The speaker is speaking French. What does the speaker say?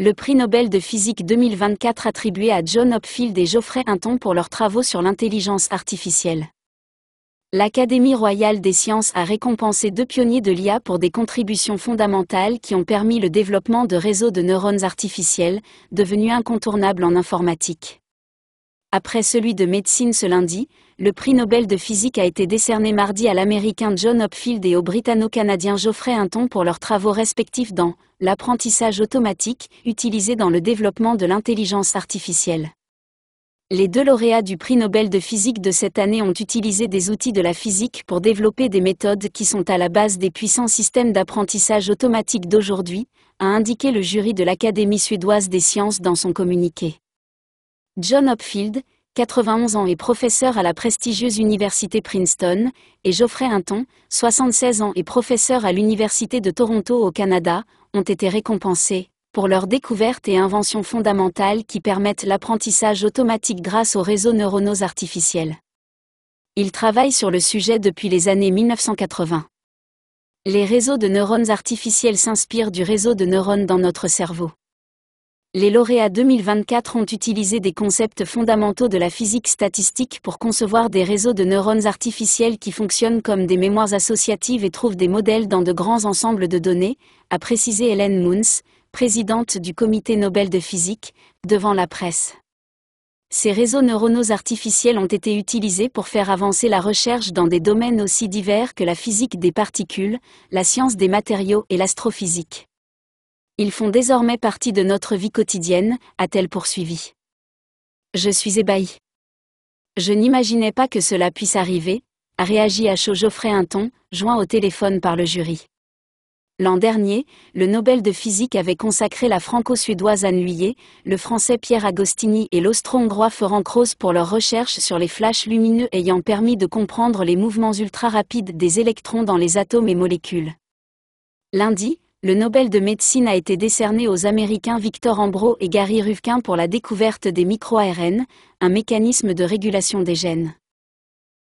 le prix Nobel de physique 2024 attribué à John Hopfield et Geoffrey Hinton pour leurs travaux sur l'intelligence artificielle. L'Académie royale des sciences a récompensé deux pionniers de l'IA pour des contributions fondamentales qui ont permis le développement de réseaux de neurones artificiels, devenus incontournables en informatique après celui de médecine ce lundi, le prix Nobel de physique a été décerné mardi à l'Américain John Hopfield et au Britanno-Canadien Geoffrey Hinton pour leurs travaux respectifs dans l'apprentissage automatique utilisé dans le développement de l'intelligence artificielle. Les deux lauréats du prix Nobel de physique de cette année ont utilisé des outils de la physique pour développer des méthodes qui sont à la base des puissants systèmes d'apprentissage automatique d'aujourd'hui, a indiqué le jury de l'Académie suédoise des sciences dans son communiqué. John Hopfield, 91 ans et professeur à la prestigieuse Université Princeton, et Geoffrey Hinton, 76 ans et professeur à l'Université de Toronto au Canada, ont été récompensés pour leurs découvertes et inventions fondamentales qui permettent l'apprentissage automatique grâce aux réseaux neuronaux artificiels. Ils travaillent sur le sujet depuis les années 1980. Les réseaux de neurones artificiels s'inspirent du réseau de neurones dans notre cerveau les lauréats 2024 ont utilisé des concepts fondamentaux de la physique statistique pour concevoir des réseaux de neurones artificiels qui fonctionnent comme des mémoires associatives et trouvent des modèles dans de grands ensembles de données, a précisé Hélène Moons, présidente du Comité Nobel de physique, devant la presse. Ces réseaux neuronaux artificiels ont été utilisés pour faire avancer la recherche dans des domaines aussi divers que la physique des particules, la science des matériaux et l'astrophysique. Ils font désormais partie de notre vie quotidienne, a-t-elle poursuivi. Je suis ébahi. Je n'imaginais pas que cela puisse arriver, a réagi à chaud Geoffrey ton, joint au téléphone par le jury. L'an dernier, le Nobel de physique avait consacré la franco-suédoise Anne Luyer, le français Pierre Agostini et l'austro-hongrois Ferran Krauss pour leurs recherches sur les flashs lumineux ayant permis de comprendre les mouvements ultra-rapides des électrons dans les atomes et molécules. Lundi, le Nobel de médecine a été décerné aux Américains Victor Ambro et Gary Rufkin pour la découverte des microARN, un mécanisme de régulation des gènes.